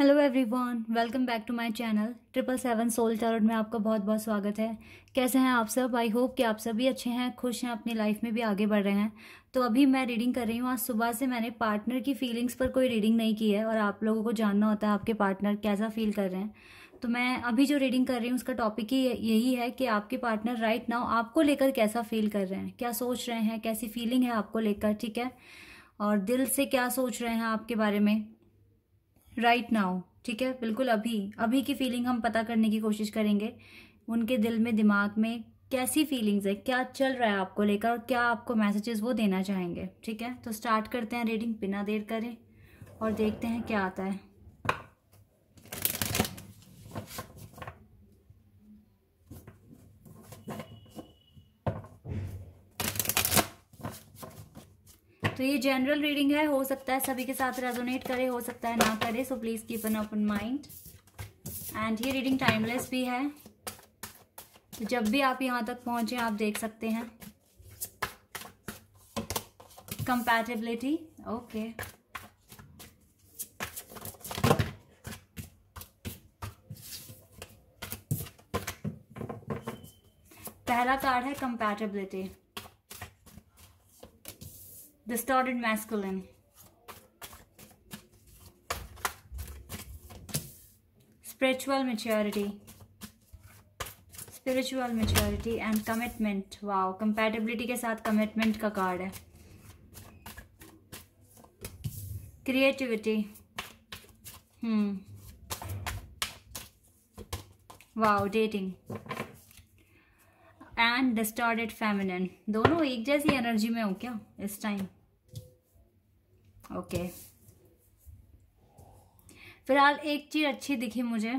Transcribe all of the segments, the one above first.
Hello everyone welcome back to my channel triple seven soul tarot में आपका बहुत बहुत स्वागत है कैसे हैं आप सब आई होप कि आप सभी अच्छे हैं खुश हैं अपनी लाइफ में भी आगे बढ़ रहे हैं तो अभी मैं रीडिंग कर रही हूँ आज सुबह से मैंने पार्टनर की फीलिंग्स पर कोई रीडिंग नहीं की है और आप लोगों को जानना होता है आपके पार्टनर कैसा फील कर रहे हैं तो मैं अभी जो रीडिंग कर रही हूँ उसका टॉपिक ही यही है कि आपके पार्टनर राइट नाउ आपको लेकर कैसा फील कर रहे हैं क्या सोच रहे हैं कैसी फीलिंग है आपको लेकर ठीक है और दिल से क्या सोच रहे हैं आपके बारे में राइट right नाउ ठीक है बिल्कुल अभी अभी की फीलिंग हम पता करने की कोशिश करेंगे उनके दिल में दिमाग में कैसी फीलिंग्स है क्या चल रहा है आपको लेकर और क्या आपको मैसेजेस वो देना चाहेंगे ठीक है तो स्टार्ट करते हैं रीडिंग बिना देर करें और देखते हैं क्या आता है तो ये जनरल रीडिंग है हो सकता है सभी के साथ रेजोनेट करे हो सकता है ना करे so please keep an open mind and ये रीडिंग टाइमलेस भी है तो जब भी आप यहां तक पहुंचे आप देख सकते हैं कंपैटिबिलिटी ओके पहला कार्ड है compatibility distorted masculine. Spiritual maturity. Spiritual maturity and commitment wow compatibility के साथ कमिटमेंट का कार्ड है creativity hmm wow dating and distorted feminine दोनों एक जैसी एनर्जी में हो क्या इस टाइम ओके फिलहाल एक चीज़ अच्छी दिखी मुझे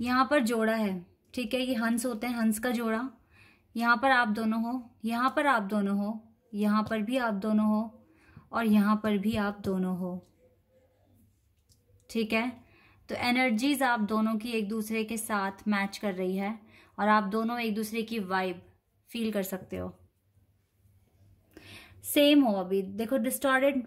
यहाँ पर जोड़ा है ठीक है ये हंस होते हैं हंस का जोड़ा यहाँ पर आप दोनों हो यहाँ पर आप दोनों हो यहाँ पर भी आप दोनों हो और यहाँ पर भी आप दोनों हो ठीक है तो एनर्जीज आप दोनों की एक दूसरे के साथ मैच कर रही है और आप दोनों एक दूसरे की वाइब फील कर सकते हो सेम हो अभी देखो डिस्टॉर्डेड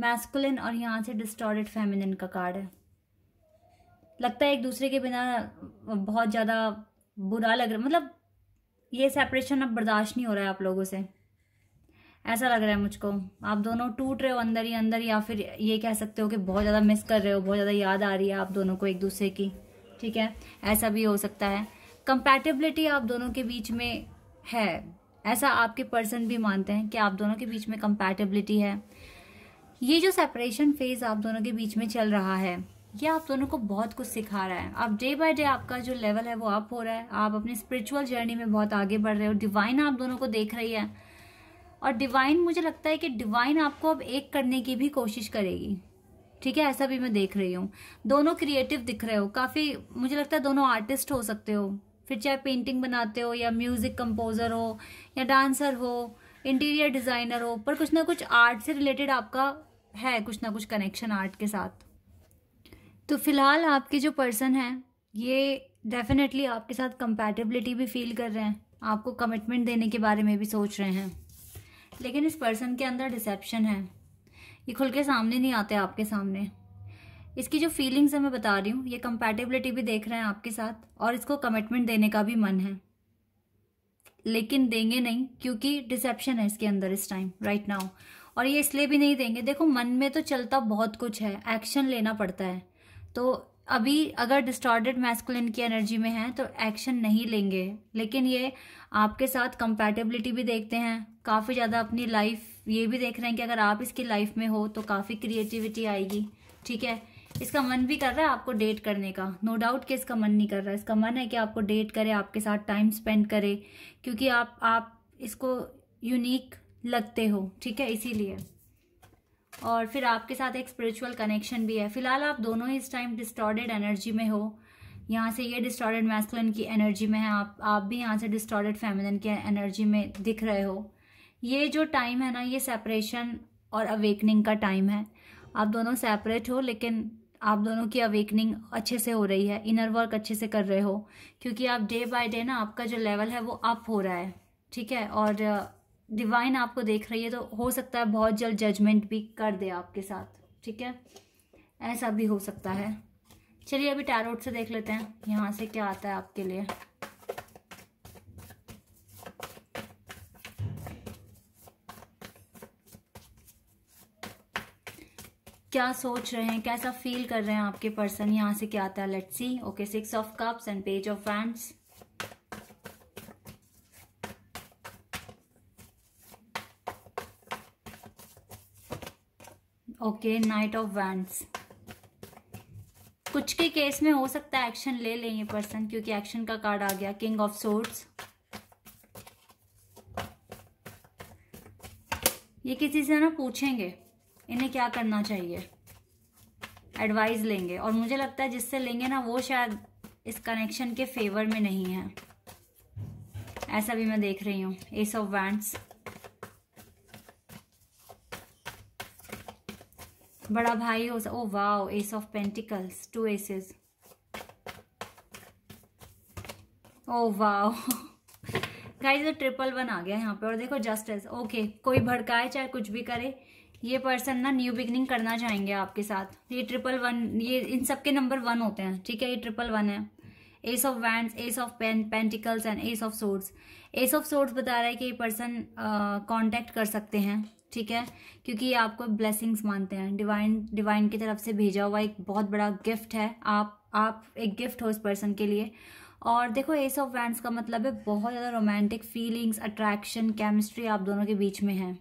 मैस्कुलिन और यहाँ से डिस्टॉर्डेड फेमिनिन का कार्ड है लगता है एक दूसरे के बिना बहुत ज़्यादा बुरा लग रहा मतलब ये सेपरेशन अब बर्दाश्त नहीं हो रहा है आप लोगों से ऐसा लग रहा है मुझको आप दोनों टूट रहे हो अंदर ही अंदर या फिर ये कह सकते हो कि बहुत ज़्यादा मिस कर रहे हो बहुत ज़्यादा याद आ रही है आप दोनों को एक दूसरे की ठीक है ऐसा भी हो सकता है कंपैटिबिलिटी आप दोनों के बीच में है ऐसा आपके पर्सन भी मानते हैं कि आप दोनों के बीच में कंपैटिबिलिटी है ये जो सेपरेशन फेज आप दोनों के बीच में चल रहा है ये आप दोनों को बहुत कुछ सिखा रहा है आप डे बाय डे आपका जो लेवल है वो अप हो रहा है आप अपने स्पिरिचुअल जर्नी में बहुत आगे बढ़ रहे हो डिवाइन आप दोनों को देख रही है और डिवाइन मुझे लगता है कि डिवाइन आपको अब एक करने की भी कोशिश करेगी ठीक है ऐसा भी मैं देख रही हूँ दोनों क्रिएटिव दिख रहे हो काफ़ी मुझे लगता है दोनों आर्टिस्ट हो सकते हो फिर चाहे पेंटिंग बनाते हो या म्यूज़िक कंपोज़र हो या डांसर हो इंटीरियर डिज़ाइनर हो पर कुछ ना कुछ आर्ट से रिलेटेड आपका है कुछ ना कुछ कनेक्शन आर्ट के साथ तो फिलहाल आपके जो पर्सन हैं ये डेफिनेटली आपके साथ कंपैटिबिलिटी भी फील कर रहे हैं आपको कमिटमेंट देने के बारे में भी सोच रहे हैं लेकिन इस पर्सन के अंदर डिसेप्शन है ये खुल के सामने नहीं आते आपके सामने इसकी जो फीलिंग्स है मैं बता रही हूँ ये कंपैटिबिलिटी भी देख रहे हैं आपके साथ और इसको कमिटमेंट देने का भी मन है लेकिन देंगे नहीं क्योंकि डिसेप्शन है इसके अंदर इस टाइम राइट नाउ और ये इसलिए भी नहीं देंगे देखो मन में तो चलता बहुत कुछ है एक्शन लेना पड़ता है तो अभी अगर डिस्टॉर्डेड मैस्कुलिन की एनर्जी में है तो एक्शन नहीं लेंगे लेकिन ये आपके साथ कंपैटिबिलिटी भी देखते हैं काफ़ी ज़्यादा अपनी लाइफ ये भी देख रहे हैं कि अगर आप इसकी लाइफ में हो तो काफ़ी क्रिएटिविटी आएगी ठीक है इसका मन भी कर रहा है आपको डेट करने का नो no डाउट कि इसका मन नहीं कर रहा इसका मन है कि आपको डेट करे आपके साथ टाइम स्पेंड करे क्योंकि आप आप इसको यूनिक लगते हो ठीक है इसीलिए और फिर आपके साथ एक स्पिरिचुअल कनेक्शन भी है फिलहाल आप दोनों ही इस टाइम डिस्टॉर्डेड एनर्जी में हो यहाँ से ये डिस्टॉर्डेड मैस्कुलिन की एनर्जी में है आप आप भी यहाँ से डिस्टॉर्डेड फेमिलिन की एनर्जी में दिख रहे हो ये जो टाइम है ना ये सेपरेशन और अवेकनिंग का टाइम है आप दोनों सेपरेट हो लेकिन आप दोनों की अवेकनिंग अच्छे से हो रही है इनर वर्क अच्छे से कर रहे हो क्योंकि आप डे बाय डे ना आपका जो लेवल है वो अप हो रहा है ठीक है और डिवाइन आपको देख रही है तो हो सकता है बहुत जल्द जजमेंट भी कर दे आपके साथ ठीक है ऐसा भी हो सकता है चलिए अभी टैरोट से देख लेते हैं यहाँ से क्या आता है आपके लिए क्या सोच रहे हैं कैसा फील कर रहे हैं आपके पर्सन यहाँ से क्या आता है let's see okay six of cups and page of wands okay knight of wand कुछ के केस में हो सकता है एक्शन ले लें ये पर्सन क्योंकि एक्शन का कार्ड आ गया किंग ऑफ सोर्ट्स ये किसी से ना पूछेंगे इन्हें क्या करना चाहिए एडवाइस लेंगे और मुझे लगता है जिससे लेंगे ना वो शायद इस कनेक्शन के फेवर में नहीं है ऐसा भी मैं देख रही हूँ एस ऑफ वैंड्स बड़ा भाई हो oh wow ace of pentacles two aces oh wow guys तो ट्रिपल वन आ गया यहाँ पे और देखो जस्टिस ओके कोई भड़काए चाहे कुछ भी करे ये पर्सन ना न्यू बिगनिंग करना चाहेंगे आपके साथ ये ट्रिपल वन ये इन सब के नंबर वन होते हैं ठीक है ये ट्रिपल वन है ace of wand ace of pen pentacles and ace of swords ace of swords बता रहा है कि ये पर्सन कॉन्टेक्ट कर सकते हैं ठीक है क्योंकि ये आपको ब्लेसिंग्स मानते हैं डिवाइन डिवाइन की तरफ से भेजा हुआ एक बहुत बड़ा गिफ्ट है आप आप एक गिफ्ट हो इस पर्सन के लिए और देखो एस ऑफ वैंड्स का मतलब है बहुत ज़्यादा रोमांटिक फीलिंग्स अट्रैक्शन केमिस्ट्री आप दोनों के बीच में है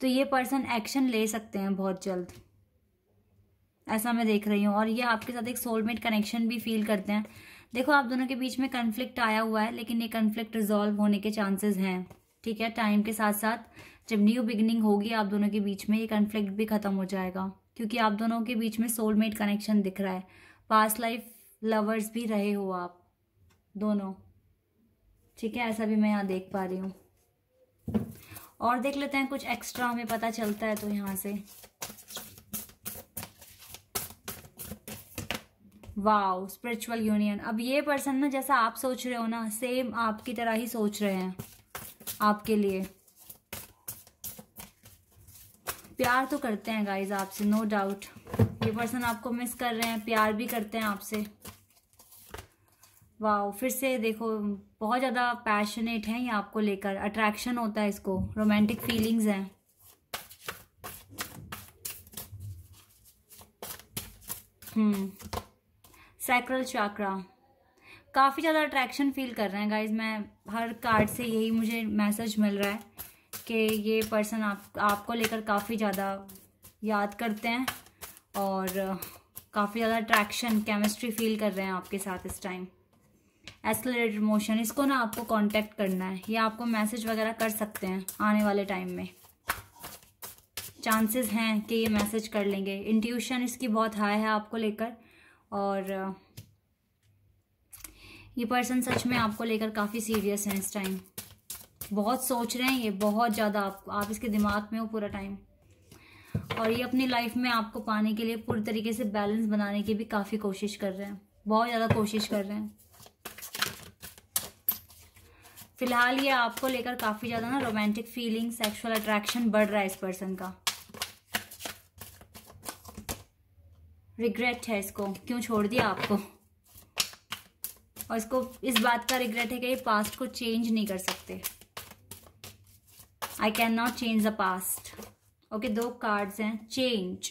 तो ये पर्सन एक्शन ले सकते हैं बहुत जल्द ऐसा मैं देख रही हूँ और ये आपके साथ एक सोलमेट कनेक्शन भी फील करते हैं देखो आप दोनों के बीच में कन्फ्लिक्ट आया हुआ है लेकिन ये कन्फ्लिक्ट रिजॉल्व होने के चांसेस हैं ठीक है टाइम के साथ साथ जब न्यू बिगिनिंग होगी आप दोनों के बीच में ये कन्फ्लिक्ट भी खत्म हो जाएगा क्योंकि आप दोनों के बीच में सोलमेट कनेक्शन दिख रहा है पास्ट लाइफ लवर्स भी रहे हो आप दोनों ठीक है ऐसा भी मैं यहाँ देख पा रही हूँ और देख लेते हैं कुछ एक्स्ट्रा हमें पता चलता है तो यहाँ से वाओ स्पिरिचुअल यूनियन अब ये पर्सन ना जैसा आप सोच रहे हो ना सेम आपकी तरह ही सोच रहे हैं आपके लिए प्यार तो करते हैं गाइज आपसे नो डाउट ये पर्सन आपको मिस कर रहे हैं प्यार भी करते हैं आपसे वाह फिर से देखो बहुत ज़्यादा पैशनेट हैं ये आपको लेकर अट्रैक्शन होता है इसको रोमांटिक फीलिंग्स हैं हम्म सैक्रल चाक्रा काफ़ी ज़्यादा अट्रैक्शन फील कर रहे हैं गाइज मैं हर कार्ड से यही मुझे मैसेज मिल रहा है कि ये पर्सन आप आपको लेकर काफ़ी ज़्यादा याद करते हैं और काफ़ी ज़्यादा अट्रैक्शन केमिस्ट्री फील कर रहे हैं आपके साथ इस टाइम एक्सलरेटेड मोशन इसको ना आपको कांटेक्ट करना है या आपको मैसेज वगैरह कर सकते हैं आने वाले टाइम में चांसेस हैं कि ये मैसेज कर लेंगे इंट्यूशन इसकी बहुत हाई है आपको लेकर और ये पर्सन सच में आपको लेकर काफ़ी सीरियस है इस टाइम बहुत सोच रहे हैं ये बहुत ज़्यादा आप आप इसके दिमाग में हो पूरा टाइम और ये अपनी लाइफ में आपको पाने के लिए पूरी तरीके से बैलेंस बनाने की भी काफ़ी कोशिश कर रहे हैं बहुत ज़्यादा कोशिश कर रहे हैं फिलहाल ये आपको लेकर काफ़ी ज़्यादा ना रोमांटिक फीलिंग सेक्सुअल अट्रैक्शन बढ़ रहा है इस पर्सन का रिग्रेट है इसको क्यों छोड़ दिया आपको और इसको इस बात का रिग्रेट है कि ये पास्ट को चेंज नहीं कर सकते I can not change the past okay दो कार्ड्स हैं चेंज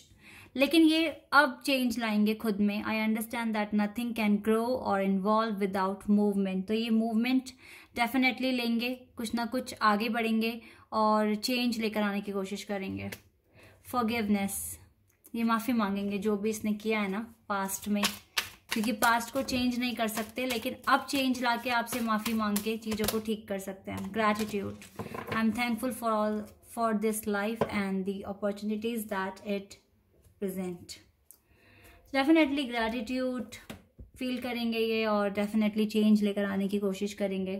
लेकिन ये अब चेंज लाएंगे खुद में I understand that nothing can grow और इन्वॉल्व विदाउट मूवमेंट तो ये मूवमेंट डेफिनेटली लेंगे कुछ ना कुछ आगे बढ़ेंगे और चेंज लेकर आने की कोशिश करेंगे फॉरगिवनेस ये माफ़ी मांगेंगे जो भी इसने किया है ना पास्ट में क्योंकि पास्ट को चेंज नहीं कर सकते लेकिन अब चेंज ला के आपसे माफ़ी मांग के चीज़ों को ठीक कर सकते हैं gratitude I am thankful for all for this life and the opportunities that it present definitely gratitude feel करेंगे ये और डेफिनेटली चेंज लेकर आने की कोशिश करेंगे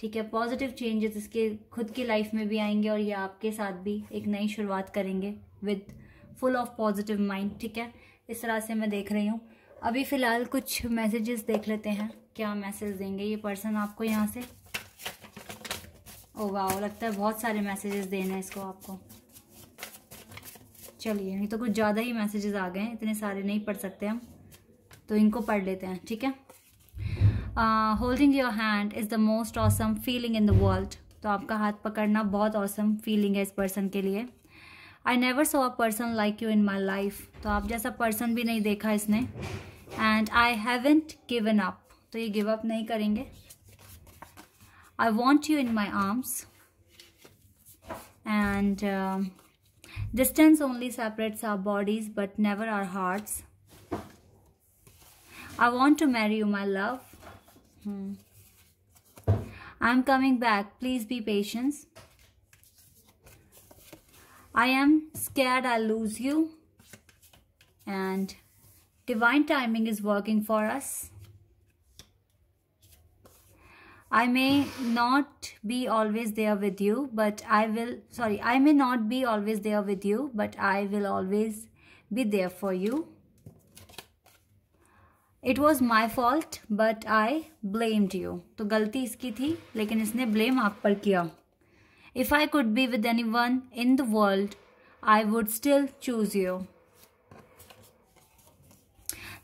ठीक है पॉजिटिव चेंजेस इसके खुद की लाइफ में भी आएंगे और ये आपके साथ भी एक नई शुरुआत करेंगे with full of positive mind ठीक है इस तरह से मैं देख रही हूँ अभी फ़िलहाल कुछ मैसेजेस देख लेते हैं क्या मैसेज देंगे ये पर्सन आपको यहाँ से ओ oh, वाह लगता है बहुत सारे मैसेजेस देने हैं इसको आपको चलिए नहीं तो कुछ ज़्यादा ही मैसेजेस आ गए हैं इतने सारे नहीं पढ़ सकते हम तो इनको पढ़ लेते हैं ठीक है holding your hand is the most awesome feeling in the world तो आपका हाथ पकड़ना बहुत औसम फीलिंग है इस पर्सन के लिए I never saw a person like you in my life तो आप जैसा पर्सन भी नहीं देखा इसने and I haven't given up तो ये गिव अप नहीं करेंगे I want you in my arms. and um, distance only separates our bodies but never our hearts i want to marry you my love hmm. i'm coming back please be patience. i am scared i'll lose you and Divine timing is working for us. I may not be always there with you, but I will, sorry, I may not be always there with you, but I will always be there for you. It was my fault, but I blamed you. तो गलती इसकी थी लेकिन इसने blame आप पर किया If I could be with anyone in the world, I would still choose you.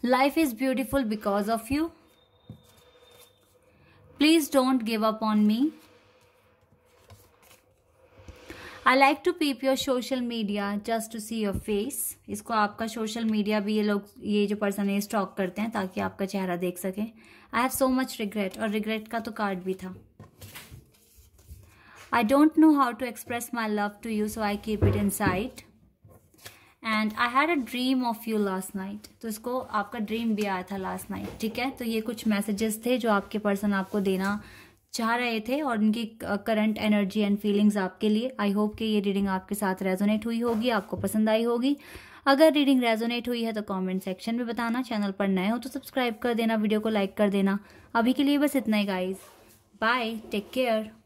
Life is beautiful because of you please don't give up on me I like to peep your social media just to see your face इसको आपका social media भी ये लोग ये जो person है stock करते हैं ताकि आपका चेहरा देख सकें I have so much regret और रिग्रेट का तो कार्ड भी था I don't know how to express my love to you so I keep it in sight and I had a dream of you last night तो इसको आपका dream भी आया था लास्ट नाइट ठीक है तो ये कुछ मैसेजेस थे जो आपके पर्सन आपको देना चाह रहे थे और उनकी करंट एनर्जी एंड फीलिंग्स आपके लिए आई होप कि ये रीडिंग आपके साथ रेजोनेट हुई होगी आपको पसंद आई होगी अगर रीडिंग रेजोनेट हुई है तो कमेंट सेक्शन में बताना चैनल पर नए हो तो सब्सक्राइब कर देना वीडियो को लाइक कर देना अभी के लिए बस इतना ही गाइज बाय टेक केयर